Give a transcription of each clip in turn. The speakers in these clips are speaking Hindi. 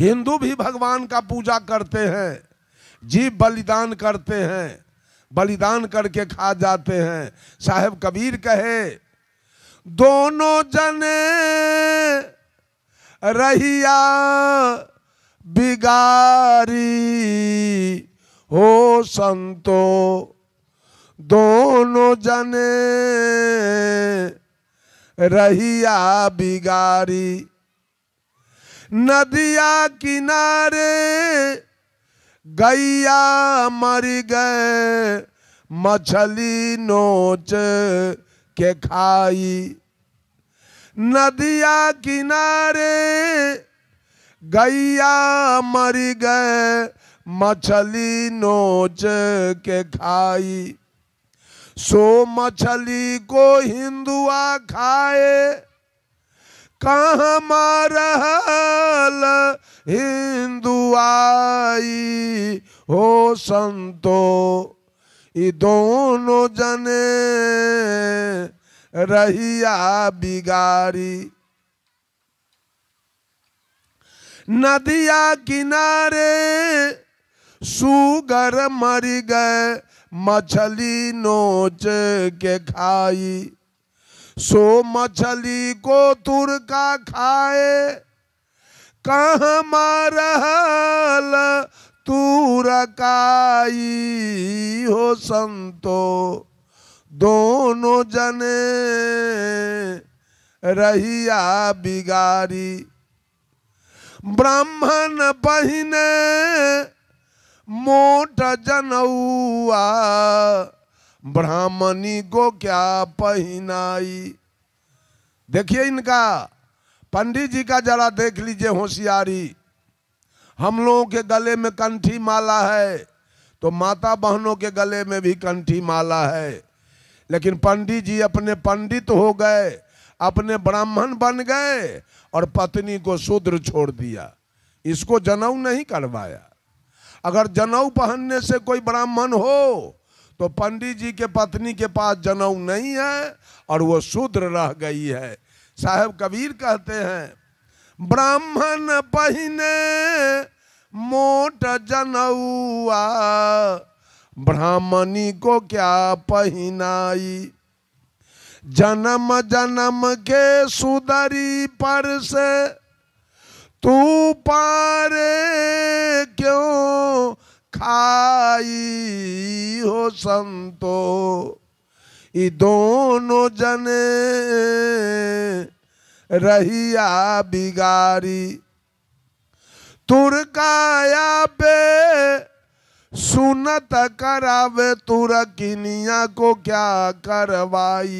हिंदू भी भगवान का पूजा करते हैं जीव बलिदान करते हैं बलिदान करके खा जाते हैं साहेब कबीर कहे दोनों जने रहिया बिगारी हो संतो दोनों जने रहिया बिगारी नदिया किनारे गैया मर गए मछली नोच के खाई नदिया किनारे गैया मर गए मछली नोच के खाई सो मछली को हिंदुआ खाए कहाँ हिंदू आई हो संतो ये दोनों जने रहिया बिगारी नदिया किनारे सुगर मर गए मछली नोच के खाई सो मछली को तुरका खाए कहा मारहल तुरकाई हो संतो दोनों जने रहिया बिगारी ब्राह्मण बहिने मोट जनऊआ ब्राह्मणी को क्या पहनाई देखिए इनका पंडित जी का जरा देख लीजिए होशियारी हम लोगों के गले में कंठी माला है तो माता बहनों के गले में भी कंठी माला है लेकिन पंडित जी अपने पंडित हो गए अपने ब्राह्मण बन गए और पत्नी को शूद्र छोड़ दिया इसको जनऊ नहीं करवाया अगर जनऊ पहनने से कोई ब्राह्मण हो तो पंडित जी के पत्नी के पास जनऊ नहीं है और वो शूद्र रह गई है साहब कबीर कहते हैं ब्राह्मण पहने मोट जनऊआ ब्राह्मणी को क्या पहनाई जन्म जन्म के सुदरी पर से तू पारे क्यों खाई हो संतो ये दोनों जने रहिया बिगारी तुरकाया पे सुनत करावे तुरकिनिया को क्या करवाई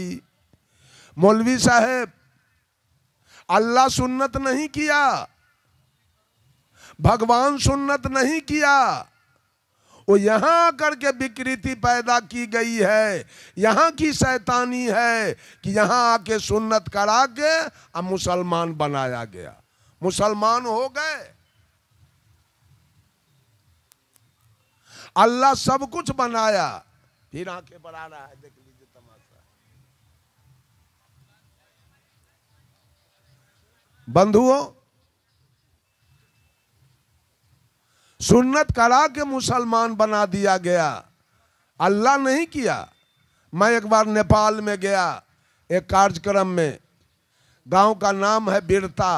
मौलवी साहेब अल्लाह सुन्नत नहीं किया भगवान सुन्नत नहीं किया वो यहाँ आकर के विकृति पैदा की गई है यहाँ की शैतानी है कि यहाँ आके सुन्नत करा के अब मुसलमान बनाया गया मुसलमान हो गए अल्लाह सब कुछ बनाया फिर आंखें बढ़ा रहा है देख लीजिए तमाशा बंधुओं सुन्नत करा के मुसलमान बना दिया गया अल्लाह नहीं किया मैं एक बार नेपाल में गया एक कार्यक्रम में गांव का नाम है बिरता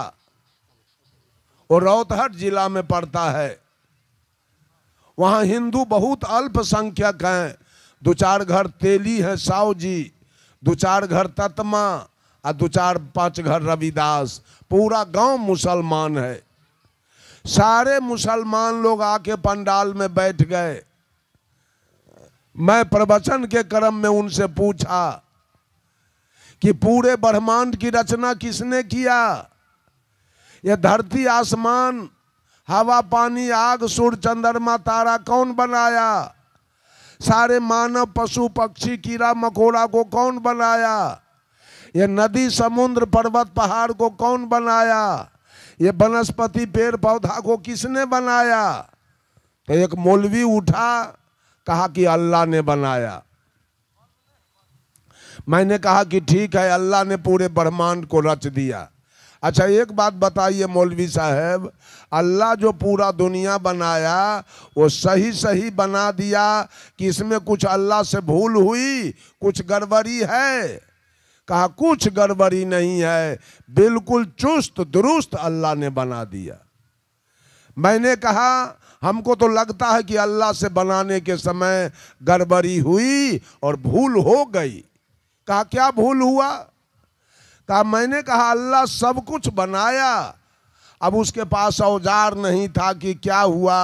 और रौतहट जिला में पड़ता है वहाँ हिंदू बहुत अल्पसंख्यक हैं दो चार घर तेली हैं साहु जी दो चार घर तत्मा और दो चार पांच घर रविदास पूरा गांव मुसलमान है सारे मुसलमान लोग आके पंडाल में बैठ गए मैं प्रवचन के क्रम में उनसे पूछा कि पूरे ब्रह्मांड की रचना किसने किया यह धरती आसमान हवा पानी आग सूर्य चंद्रमा तारा कौन बनाया सारे मानव पशु पक्षी कीड़ा मकोड़ा को कौन बनाया यह नदी समुद्र पर्वत पहाड़ को कौन बनाया ये वनस्पति पेड़ पौधा को किसने बनाया तो एक मौलवी उठा कहा कि अल्लाह ने बनाया मैंने कहा कि ठीक है अल्लाह ने पूरे ब्रह्मांड को रच दिया अच्छा एक बात बताइए मौलवी साहब अल्लाह जो पूरा दुनिया बनाया वो सही सही बना दिया कि इसमें कुछ अल्लाह से भूल हुई कुछ गड़बड़ी है कहा कुछ गड़बड़ी नहीं है बिल्कुल चुस्त दुरुस्त अल्लाह ने बना दिया मैंने कहा हमको तो लगता है कि अल्लाह से बनाने के समय गड़बड़ी हुई और भूल हो गई कहा क्या भूल हुआ कहा मैंने कहा अल्लाह सब कुछ बनाया अब उसके पास औजार नहीं था कि क्या हुआ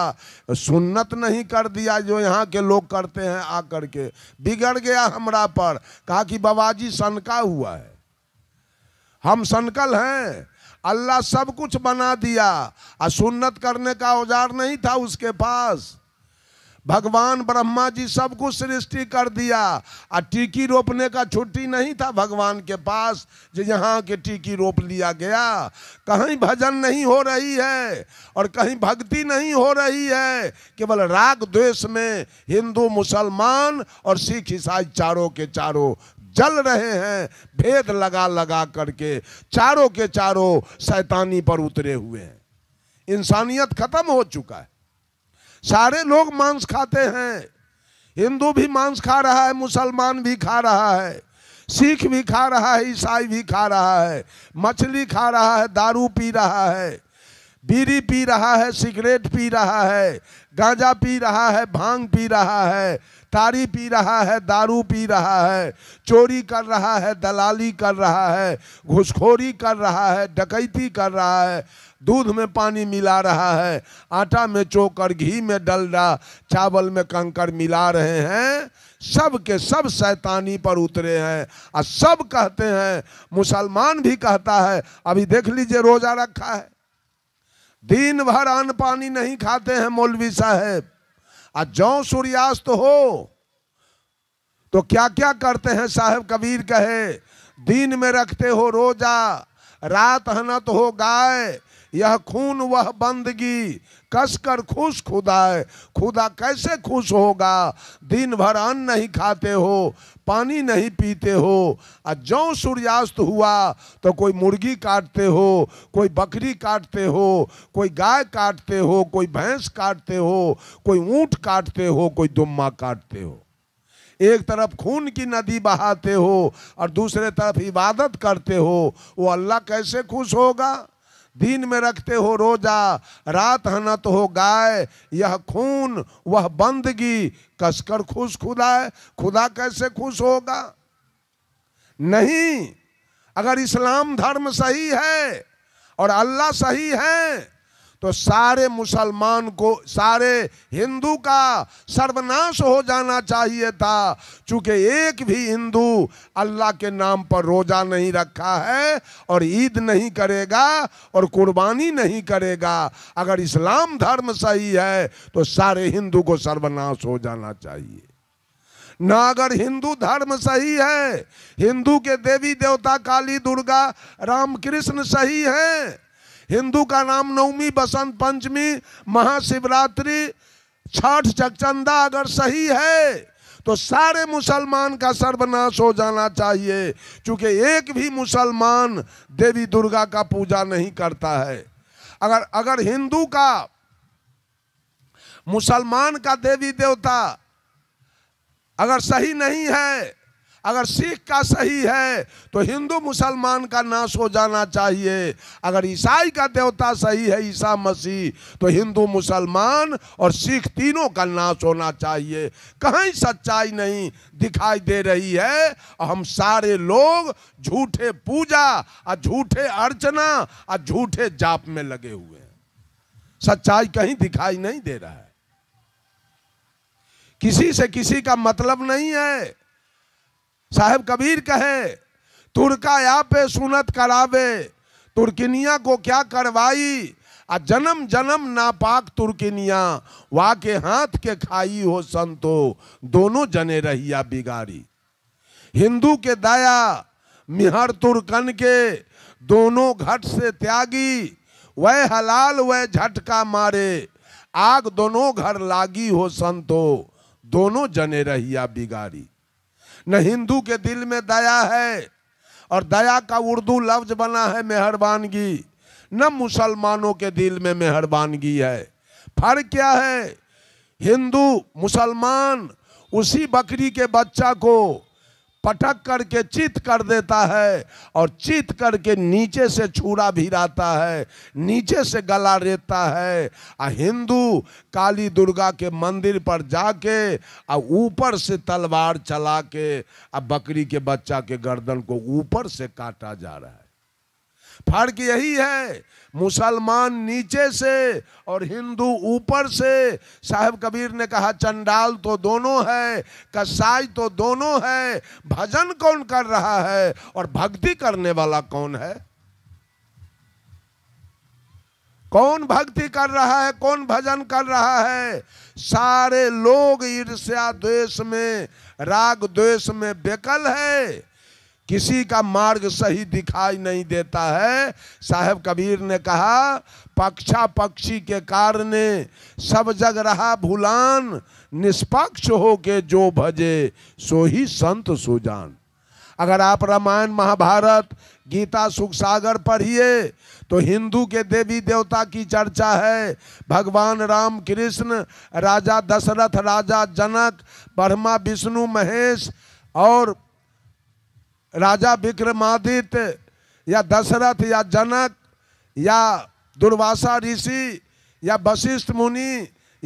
सुन्नत नहीं कर दिया जो यहाँ के लोग करते हैं आकर के बिगड़ गया हमरा पर कहा कि बाबा जी सनका हुआ है हम सनकल हैं अल्लाह सब कुछ बना दिया और सुन्नत करने का औजार नहीं था उसके पास भगवान ब्रह्मा जी सब कुछ सृष्टि कर दिया और टीकी रोपने का छुट्टी नहीं था भगवान के पास जो यहाँ के टीकी रोप लिया गया कहीं भजन नहीं हो रही है और कहीं भक्ति नहीं हो रही है केवल राग द्वेष में हिंदू मुसलमान और सिख ईसाई चारों के चारों जल रहे हैं भेद लगा लगा करके चारों के चारों शैतानी पर उतरे हुए हैं इंसानियत खत्म हो चुका है सारे लोग मांस खाते हैं हिंदू भी मांस खा रहा है मुसलमान भी खा रहा है सिख भी खा रहा है ईसाई भी खा रहा है मछली खा रहा है दारू पी रहा है बीड़ी पी रहा है सिगरेट पी रहा है गांजा पी रहा है भांग पी रहा है तारी पी रहा है दारू पी रहा है चोरी कर रहा है दलाली कर रहा है घुसखोरी कर रहा है डकैती कर रहा है दूध में पानी मिला रहा है आटा में चोकर घी में डल रहा चावल में कंकर मिला रहे हैं सब के सब शैतानी पर उतरे हैं और सब कहते हैं मुसलमान भी कहता है अभी देख लीजिए रोजा रखा है दिन भर अन्न पानी नहीं खाते हैं मौलवी साहेब और जो सूर्यास्त हो तो क्या क्या करते हैं साहब कबीर कहे दिन में रखते हो रोजा रात हनत हो गाय यह खून वह बंदगी कसकर खुश खुदा है खुदा कैसे खुश होगा दिन भर अन्न नहीं खाते हो पानी नहीं पीते हो और जो सूर्यास्त हुआ तो कोई मुर्गी काटते हो कोई बकरी काटते हो कोई गाय काटते हो कोई भैंस काटते हो कोई ऊँट काटते हो कोई दुम्मा काटते हो एक तरफ खून की नदी बहाते हो और दूसरे तरफ इबादत करते हो वो अल्लाह कैसे खुश होगा दिन में रखते हो रोजा रात हनत हो गाय यह खून वह बंदगी कसकर खुश खुदा है खुदा कैसे खुश होगा नहीं अगर इस्लाम धर्म सही है और अल्लाह सही है तो सारे मुसलमान को सारे हिंदू का सर्वनाश हो जाना चाहिए था चूँकि एक भी हिंदू अल्लाह के नाम पर रोज़ा नहीं रखा है और ईद नहीं करेगा और कुर्बानी नहीं करेगा अगर इस्लाम धर्म सही है तो सारे हिंदू को सर्वनाश हो जाना चाहिए ना अगर हिंदू धर्म सही है हिंदू के देवी देवता काली दुर्गा रामकृष्ण सही हैं हिंदू का नाम नवमी बसंत पंचमी महाशिवरात्रि छठ चकचंदा अगर सही है तो सारे मुसलमान का सर्वनाश हो जाना चाहिए क्योंकि एक भी मुसलमान देवी दुर्गा का पूजा नहीं करता है अगर अगर हिंदू का मुसलमान का देवी देवता अगर सही नहीं है अगर सिख का सही है तो हिंदू मुसलमान का नाश हो जाना चाहिए अगर ईसाई का देवता सही है ईसा मसीह तो हिंदू मुसलमान और सिख तीनों का नाश होना चाहिए कहीं सच्चाई नहीं दिखाई दे रही है और हम सारे लोग झूठे पूजा और झूठे अर्चना और झूठे जाप में लगे हुए हैं सच्चाई कहीं दिखाई नहीं दे रहा है किसी से किसी का मतलब नहीं है साहब कबीर कहे तुर्का या पे सुनत करावे तुर्किनिया को क्या करवाई आ जन्म जन्म नापाक तुर्किनिया वाह के हाथ के खाई हो संतो दोनों जने रहिया बिगाड़ी हिंदू के दाया मिहर तुर्कन के दोनों घट से त्यागी वह हलाल वह झटका मारे आग दोनों घर लागी हो संतो दोनों जने रहिया बिगाड़ी न हिंदू के दिल में दया है और दया का उर्दू लफ्ज बना है मेहरबानगी न मुसलमानों के दिल में मेहरबानगी है फर्क क्या है हिंदू मुसलमान उसी बकरी के बच्चा को पटक करके चित कर देता है और चित करके नीचे से छुरा रहता है नीचे से गला रेता है आ हिंदू काली दुर्गा के मंदिर पर जाके आ ऊपर से तलवार चला के आ बकरी के बच्चा के गर्दन को ऊपर से काटा जा रहा है फर्क यही है मुसलमान नीचे से और हिंदू ऊपर से साहब कबीर ने कहा चंडाल तो दोनों है कसाई तो दोनों है भजन कौन कर रहा है और भक्ति करने वाला कौन है कौन भक्ति कर रहा है कौन भजन कर रहा है सारे लोग ईर्ष्या द्वेष में राग द्वेष में बेकल है किसी का मार्ग सही दिखाई नहीं देता है साहब कबीर ने कहा पक्षा पक्षी के कारण सब जग रहा भूलान निष्पक्ष हो के जो भजे सो ही संत सुजान अगर आप रामायण महाभारत गीता सुख सागर पढ़िए तो हिंदू के देवी देवता की चर्चा है भगवान राम कृष्ण राजा दशरथ राजा जनक ब्रह्मा विष्णु महेश और राजा विक्रमादित्य या दशरथ या जनक या दुर्वासा ऋषि या वशिष्ठ मुनि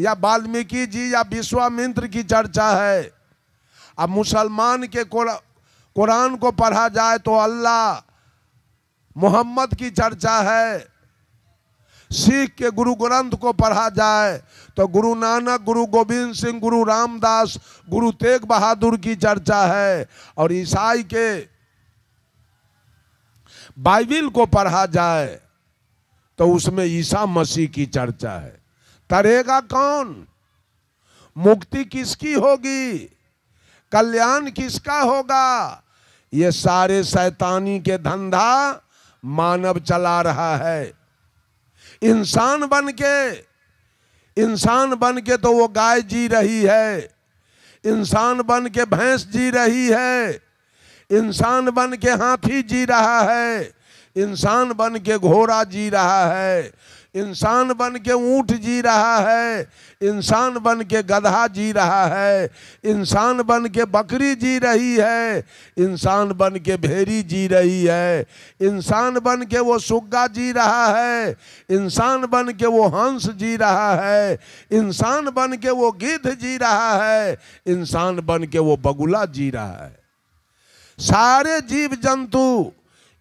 या वाल्मीकि जी या विश्वामित्र की चर्चा है अब मुसलमान के कुरान को पढ़ा जाए तो अल्लाह मोहम्मद की चर्चा है सिख के गुरु ग्रंथ को पढ़ा जाए तो गुरु नानक गुरु गोविंद सिंह गुरु रामदास गुरु तेग बहादुर की चर्चा है और ईसाई के बाइबिल को पढ़ा जाए तो उसमें ईसा मसीह की चर्चा है तरेगा कौन मुक्ति किसकी होगी कल्याण किसका होगा ये सारे सैतानी के धंधा मानव चला रहा है इंसान बन के इंसान बन के तो वो गाय जी रही है इंसान बन के भैंस जी रही है इंसान बन के हाथी जी रहा है इंसान बन के घोड़ा जी रहा है इंसान बन के ऊँट जी रहा है इंसान बन के गधा जी रहा है इंसान बन के बकरी जी रही है इंसान बन के भेरी जी रही है इंसान बन के वो सुग्गा जी रहा है इंसान बन के वो हंस जी रहा है इंसान बन के वो गिद्ध जी रहा है इंसान बन के वो बगुला जी रहा है सारे जीव जंतु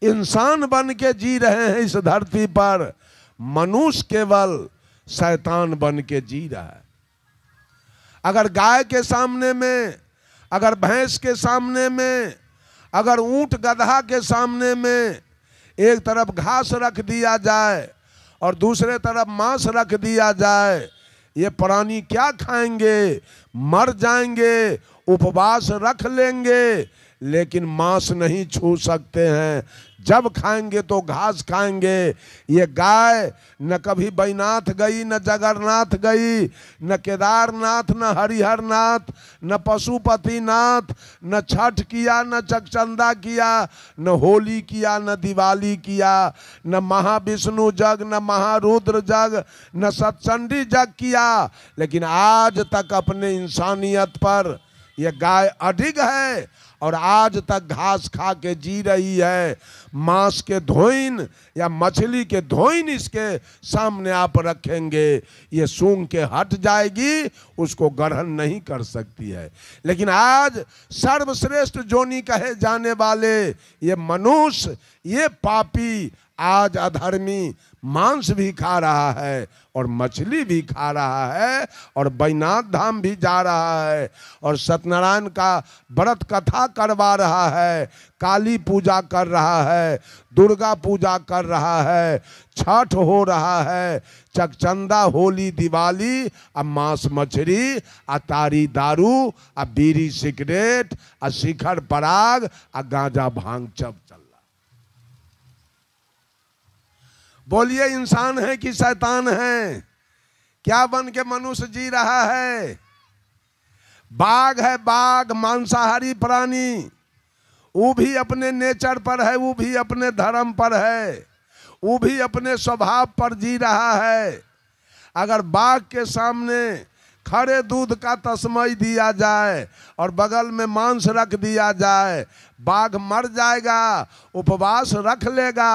इंसान बन के जी रहे हैं इस धरती पर मनुष्य केवल शैतान बन के जी रहा है अगर गाय के सामने में अगर भैंस के सामने में अगर ऊंट गधा के सामने में एक तरफ घास रख दिया जाए और दूसरे तरफ मांस रख दिया जाए ये प्राणी क्या खाएंगे मर जाएंगे उपवास रख लेंगे लेकिन मांस नहीं छू सकते हैं जब खाएंगे तो घास खाएंगे ये गाय न कभी बैनाथ गई न जगरनाथ गई न केदारनाथ न हरिहरनाथ न पशुपतिनाथ न छठ किया न चकचंदा किया न होली किया न दिवाली किया न महाविष्णु जग न महारुद्र जग न सत्संडी जग किया लेकिन आज तक अपने इंसानियत पर यह गाय अडिग है और आज तक घास खा के जी रही है मांस के धोइन या मछली के धोइन इसके सामने आप रखेंगे ये सूंघ के हट जाएगी उसको ग्रहण नहीं कर सकती है लेकिन आज सर्वश्रेष्ठ जोनी कहे जाने वाले ये मनुष्य ये पापी आज अधर्मी मांस भी खा रहा है और मछली भी खा रहा है और बैनाथ धाम भी जा रहा है और सत्यनारायण का व्रत कथा करवा रहा है काली पूजा कर रहा है दुर्गा पूजा कर रहा है छठ हो रहा है चकचंदा होली दिवाली आ मांस मछली आ तारी दारू आ बीड़ी सिगरेट आ शिखर पराग आ गांजा भांग चप बोलिए इंसान है कि शैतान है क्या बन के मनुष्य जी रहा है बाघ है बाघ मांसाहारी प्राणी वो भी अपने नेचर पर है वो भी अपने धर्म पर है वो भी अपने स्वभाव पर जी रहा है अगर बाघ के सामने खड़े दूध का तस्मय दिया जाए और बगल में मांस रख दिया जाए बाघ मर जाएगा उपवास रख लेगा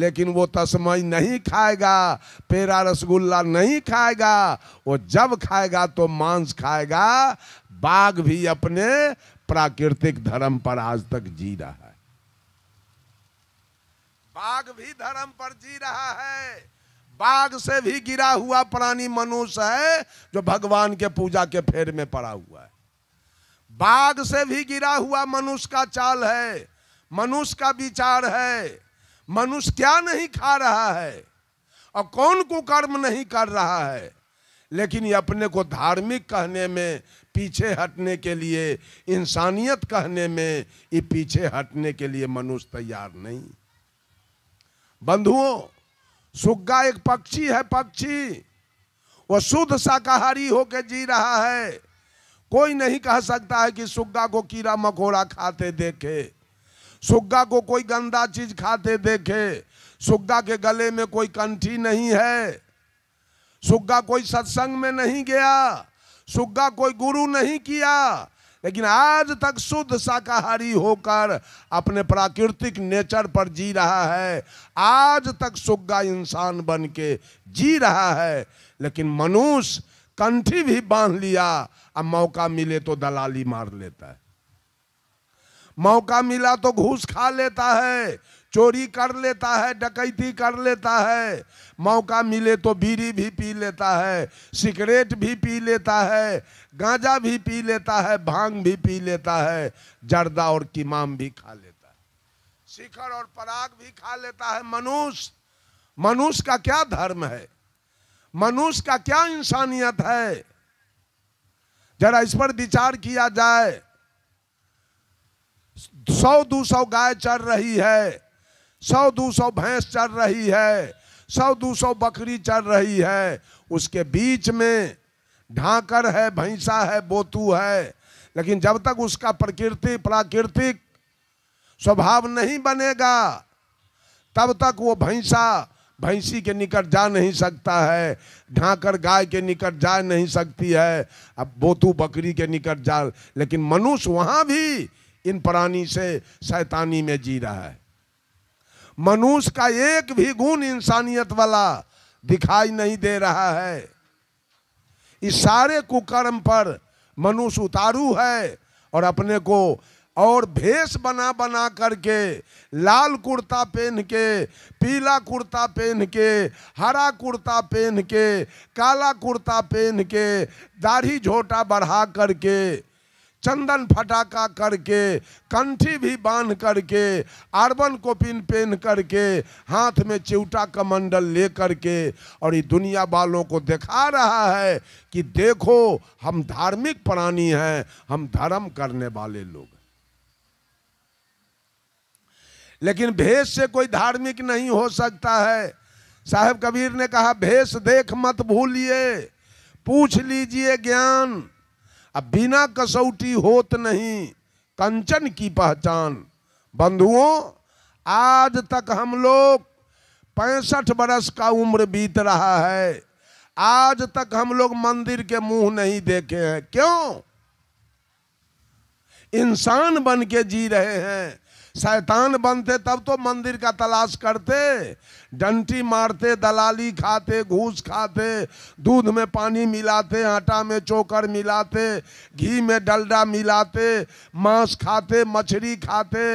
लेकिन वो तस्मय नहीं खाएगा पेरा रसगुल्ला नहीं खाएगा वो जब खाएगा तो मांस खाएगा बाघ भी अपने प्राकृतिक धर्म पर आज तक जी रहा है बाघ भी धर्म पर जी रहा है बाघ से भी गिरा हुआ प्राणी मनुष्य है जो भगवान के पूजा के फेर में पड़ा हुआ है बाघ से भी गिरा हुआ मनुष्य का चाल है मनुष्य का विचार है मनुष्य क्या नहीं खा रहा है और कौन कर्म नहीं कर रहा है लेकिन ये अपने को धार्मिक कहने में पीछे हटने के लिए इंसानियत कहने में ये पीछे हटने के लिए मनुष्य तैयार नहीं बंधुओं सुग्गा एक पक्षी है पक्षी वह शुद्ध शाकाहारी होकर जी रहा है कोई नहीं कह सकता है कि सुग्गा को कीड़ा मकोड़ा खाते देखे सुग्गा को कोई गंदा चीज खाते देखे सुग्गा के गले में कोई कंठी नहीं है सुग्गा कोई सत्संग में नहीं गया सुग्गा कोई गुरु नहीं किया लेकिन आज तक शुद्ध शाकाहारी होकर अपने प्राकृतिक नेचर पर जी रहा है आज तक सुग्गा इंसान बन के जी रहा है लेकिन मनुष्य कंठी भी बांध लिया अब मौका मिले तो दलाली मार लेता है मौका मिला तो घूस खा लेता है चोरी कर लेता है डकैती कर लेता है मौका मिले तो बीड़ी भी पी लेता है सिगरेट भी पी लेता है गांजा भी पी लेता है भांग भी पी लेता है जर्दा और किमाम भी खा लेता है शिखर और पराग भी खा लेता है मनुष्य मनुष्य का क्या धर्म है मनुष्य का क्या इंसानियत है जरा इस पर विचार किया जाए सौ दो सौ गाय चढ़ रही है सौ दो सौ भैंस चढ़ रही है सौ दो सौ बकरी चढ़ रही है उसके बीच में ढाकर है भैंसा है बोतू है लेकिन जब तक उसका प्रकृति प्राकृतिक स्वभाव नहीं बनेगा तब तक वो भैंसा भैंसी के निकट जा नहीं सकता है ढाकर गाय के निकट जा नहीं सकती है अब बोतू बकरी के निकट जा लेकिन मनुष्य वहाँ भी इन प्राणी से शैतानी में जी रहा है मनुष्य का एक भी गुण इंसानियत वाला दिखाई नहीं दे रहा है इस सारे कुकर्म पर मनुष्य उतारू है और अपने को और भेष बना बना करके लाल कुर्ता पहन के पीला कुर्ता पहन के हरा कुर्ता पहन के काला कुर्ता पहन के दाढ़ी झोटा बढ़ा करके चंदन फटाका करके कंठी भी बांध करके आर्बन कोपिन पहन करके हाथ में चिवटा कमंडल ले करके और ये दुनिया वालों को दिखा रहा है कि देखो हम धार्मिक प्राणी हैं हम धर्म करने वाले लोग लेकिन भेष से कोई धार्मिक नहीं हो सकता है साहेब कबीर ने कहा भेष देख मत भूलिए पूछ लीजिए ज्ञान अब बिना कसौटी होत नहीं कंचन की पहचान बंधुओं आज तक हम लोग पैंसठ बरस का उम्र बीत रहा है आज तक हम लोग मंदिर के मुंह नहीं देखे हैं क्यों इंसान बन के जी रहे हैं शैतान बनते तब तो मंदिर का तलाश करते डंटी मारते दलाली खाते घूस खाते दूध में पानी मिलाते आटा में चोकर मिलाते घी में डलडा मिलाते मांस खाते मछली खाते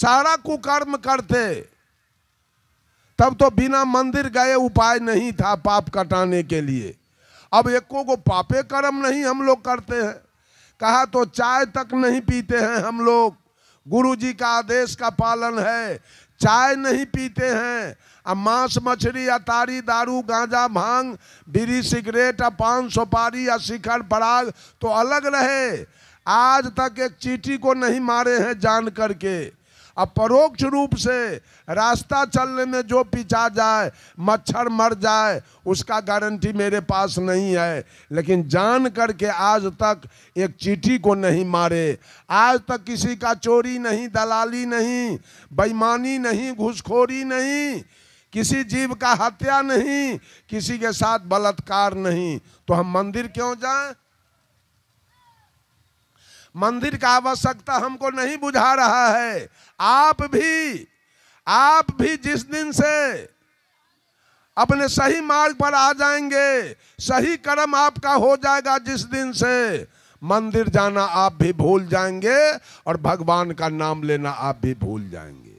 सारा कुकर्म करते तब तो बिना मंदिर गए उपाय नहीं था पाप कटाने के लिए अब एको को पापे कर्म नहीं हम लोग करते हैं कहा तो चाय तक नहीं पीते हैं हम लोग गुरु जी का आदेश का पालन है चाय नहीं पीते हैं अब मांस मछली अतारी दारू गांजा भांग बीड़ी सिगरेट और पान सुपारी या शिखर पराग तो अलग रहे आज तक एक चीटी को नहीं मारे हैं जान करके अपरोक्ष रूप से रास्ता चलने में जो पिछा जाए मच्छर मर जाए उसका गारंटी मेरे पास नहीं है लेकिन जान करके आज तक एक चीटी को नहीं मारे आज तक किसी का चोरी नहीं दलाली नहीं बेईमानी नहीं घुसखोरी नहीं किसी जीव का हत्या नहीं किसी के साथ बलात्कार नहीं तो हम मंदिर क्यों जाएं मंदिर का आवश्यकता हमको नहीं बुझा रहा है आप भी आप भी जिस दिन से अपने सही मार्ग पर आ जाएंगे सही कर्म आपका हो जाएगा जिस दिन से मंदिर जाना आप भी भूल जाएंगे और भगवान का नाम लेना आप भी भूल जाएंगे